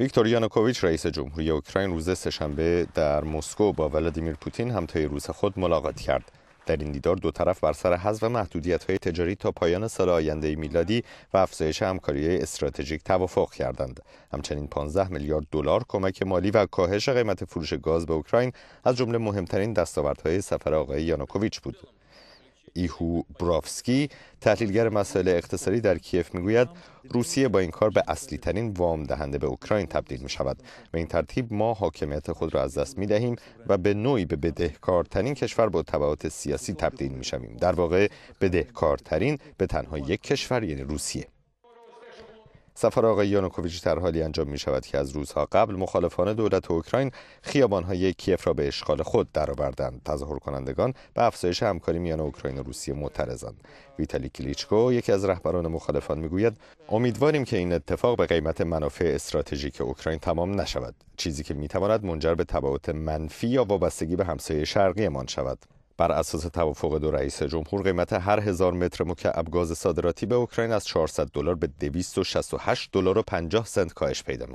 ویکتور یانوکوویچ رئیس جمهوری اوکراین روز سهشنبه در مسکو با ولادیمیر پوتین همتای روز خود ملاقات کرد در این دیدار دو طرف بر سر حذف محدودیت های تجاری تا پایان سال آینده میلادی و افزایش همکاری استراتژیک توافق کردند همچنین 15 میلیارد دلار کمک مالی و کاهش قیمت فروش گاز به اوکراین از جمله مهمترین دستاوردهای سفر آقای یانوکوویچ بود ایهو برافسکی تحلیلگر مسائل اقتصادی در کیف میگوید روسیه با این کار به اصلی ترین وام دهنده به اوکراین تبدیل می شود و این ترتیب ما حاکمیت خود را از دست می دهیم و به نوعی به بدهکارترین کشور با تبعات سیاسی تبدیل می در واقع بدهکارترین به تنها یک کشور یعنی روسیه سفر آقای یانوکوویچ در حالی انجام می شود که از روزها قبل مخالفان دولت اوکراین خیابان های کیف را به اشغال خود درآوردند تظاهر کنندگان به افزایش همکاری میان اوکراین و روسیه معترضند ویتالی کلیچکو یکی از رهبران مخالفان میگوید امیدواریم که این اتفاق به قیمت منافع استراتژیک اوکراین تمام نشود چیزی که میتواند منجر به تبعات منفی یا وابستگی به همسایه شرقیمان شود بر اساس توافق دو رئیس جمهور قیمت هر هزار متر مکعب گاز صادراتی به اوکراین از 400 دلار به 268 دلار و 50 سنت کاهش پیدا می